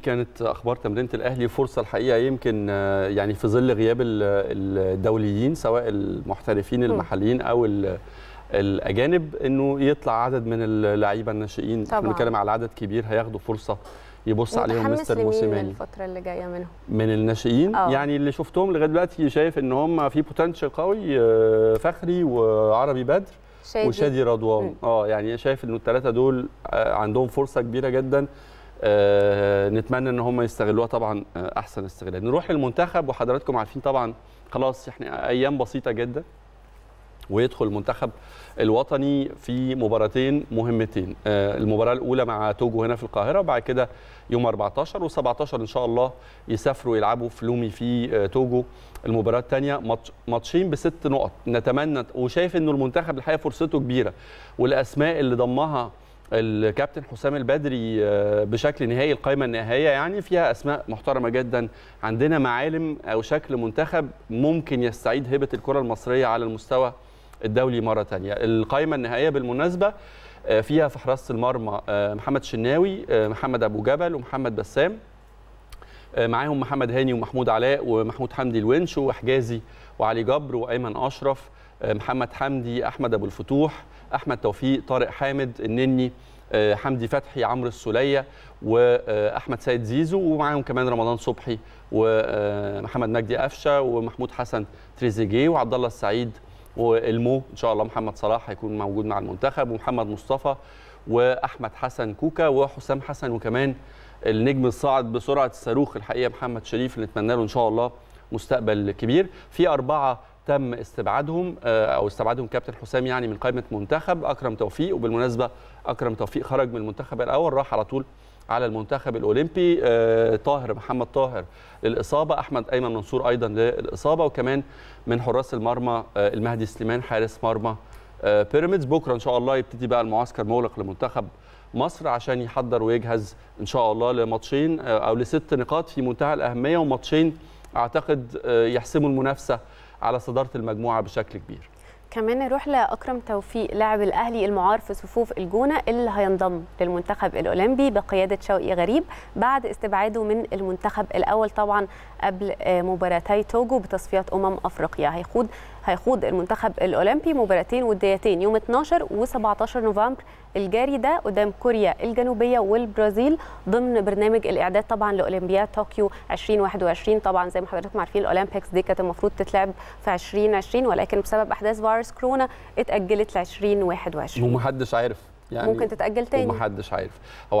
كانت اخبار تمرينه الاهلي فرصه الحقيقه يمكن آه، يعني في ظل غياب الدوليين سواء المحترفين المحليين او الاجانب انه يطلع عدد من اللعيبه الناشئين طبعا بنتكلم على عدد كبير هياخدوا فرصه يبص عليهم مستر موسيماني الفتره اللي جايه منهم من الناشئين أوه. يعني اللي شفتهم لغايه دلوقتي شايف ان هم في بوتنشال قوي آه، فخري وعربي بدر شادي. وشادي رضوان اه يعني شايف انه الثلاثه دول آه، عندهم فرصه كبيره جدا آه، نتمنى ان هم يستغلوها طبعا آه، احسن استغلال نروح للمنتخب وحضراتكم عارفين طبعا خلاص احنا ايام بسيطه جدا ويدخل المنتخب الوطني في مباراتين مهمتين آه، المباراه الاولى مع توجو هنا في القاهره وبعد كده يوم 14 و17 ان شاء الله يسافروا يلعبوا في لومي في توجو المباراه الثانيه ماتشين بست نقط نتمنى وشايف انه المنتخب الحقيقه فرصته كبيره والاسماء اللي ضمها الكابتن حسام البدري آه، بشكل نهائي القائمه النهائيه يعني فيها اسماء محترمه جدا عندنا معالم او شكل منتخب ممكن يستعيد هبه الكره المصريه على المستوى الدولي مره ثانيه القائمه النهائيه بالمناسبه آه، فيها في حراسه المرمى آه، محمد شناوي محمد ابو جبل ومحمد بسام معاهم محمد هاني ومحمود علاء ومحمود حمدي الونش وحجازي وعلي جبر وايمن اشرف آه، محمد حمدي احمد ابو الفتوح احمد توفيق طارق حامد النني آه، حمدي فتحي عمرو السوليه واحمد سيد زيزو ومعاهم كمان رمضان صبحي ومحمد مجدي قفشه ومحمود حسن تريزيجيه وعبد الله السعيد والمو ان شاء الله محمد صلاح هيكون موجود مع المنتخب ومحمد مصطفى واحمد حسن كوكا وحسام حسن وكمان النجم الصاعد بسرعه الصاروخ الحقيقه محمد شريف اللي نتمنى له ان شاء الله مستقبل كبير في اربعه تم استبعادهم آه، او استبعادهم كابتن حسام يعني من قائمه منتخب اكرم توفيق وبالمناسبه اكرم توفيق خرج من المنتخب الاول راح على طول على المنتخب الاولمبي آه، طاهر محمد طاهر للاصابه احمد ايمن منصور ايضا للاصابه وكمان من حراس المرمى آه، المهدي سليمان حارس مرمى بيراميدز بكره ان شاء الله يبتدي بقى المعسكر مغلق لمنتخب مصر عشان يحضر ويجهز ان شاء الله لماتشين او لست نقاط في منتهى الاهميه وماتشين اعتقد يحسموا المنافسه على صداره المجموعه بشكل كبير كمان نروح لاكرم توفيق لاعب الاهلي المعار في صفوف الجونه اللي هينضم للمنتخب الاولمبي بقياده شوقي غريب بعد استبعاده من المنتخب الاول طبعا قبل آه، مباراتي توجو بتصفيات امم افريقيا هيخوض هيخوض المنتخب الاولمبي مباراتين وديتين يوم 12 و17 نوفمبر الجاري ده قدام كوريا الجنوبيه والبرازيل ضمن برنامج الاعداد طبعا لاولمبياد طوكيو 2021 طبعا زي ما حضراتكم عارفين الاولمبيكس دي كانت المفروض تتلعب في 2020 ولكن بسبب احداث فار فيروس كورونا اتاجلت ل 2021 ومحدش عارف يعني ممكن تتاجل تاني ومحدش عارف هو